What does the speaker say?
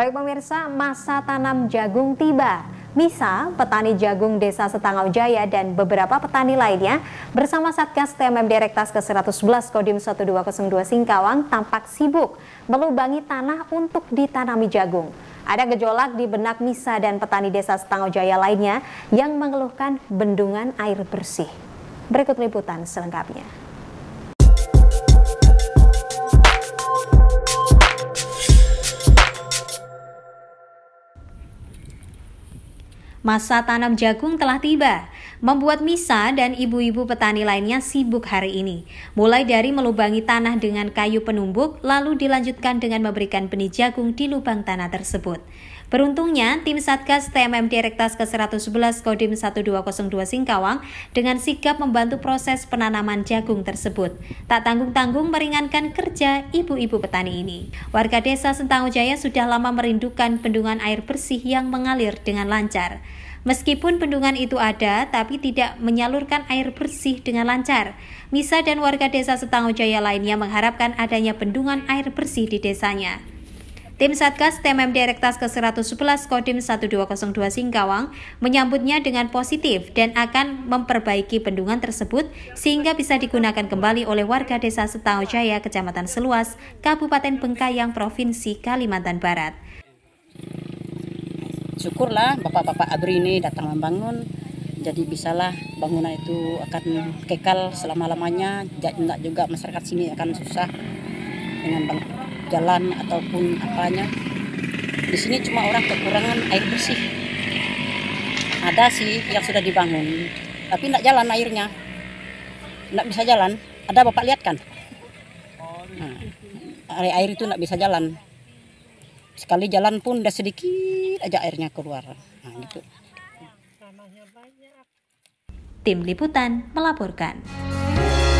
Baik pemirsa, masa tanam jagung tiba. Misa, petani jagung Desa Setangau Jaya dan beberapa petani lainnya bersama Satgas TMM Direktas ke-111 Kodim 1202 Singkawang tampak sibuk melubangi tanah untuk ditanami jagung. Ada gejolak di benak Misa dan petani Desa Setangau Jaya lainnya yang mengeluhkan bendungan air bersih. Berikut liputan selengkapnya. Masa tanam jagung telah tiba, membuat Misa dan ibu-ibu petani lainnya sibuk hari ini. Mulai dari melubangi tanah dengan kayu penumbuk, lalu dilanjutkan dengan memberikan benih jagung di lubang tanah tersebut. Beruntungnya, tim Satgas TMM Direktas ke-111 Kodim 1202 Singkawang dengan sigap membantu proses penanaman jagung tersebut. Tak tanggung-tanggung meringankan kerja ibu-ibu petani ini. Warga desa Sentangujaya sudah lama merindukan bendungan air bersih yang mengalir dengan lancar. Meskipun bendungan itu ada, tapi tidak menyalurkan air bersih dengan lancar. Misa dan warga desa Setangojaya lainnya mengharapkan adanya bendungan air bersih di desanya. Tim Satgas TMM Direktas ke-111 Kodim 1202 Singkawang menyambutnya dengan positif dan akan memperbaiki bendungan tersebut sehingga bisa digunakan kembali oleh warga desa Setau Jaya, Kecamatan Seluas, Kabupaten Bengkayang, Provinsi Kalimantan Barat. Hmm, syukurlah Bapak-Bapak Abri ini datang membangun, jadi bisalah bangunan itu akan kekal selama-lamanya, tidak juga masyarakat sini akan susah dengan bangunan jalan ataupun apanya di sini cuma orang kekurangan air bersih ada sih yang sudah dibangun tapi tidak jalan airnya tidak bisa jalan ada bapak lihat kan nah, air air itu tidak bisa jalan sekali jalan pun udah sedikit aja airnya keluar nah, gitu tim liputan melaporkan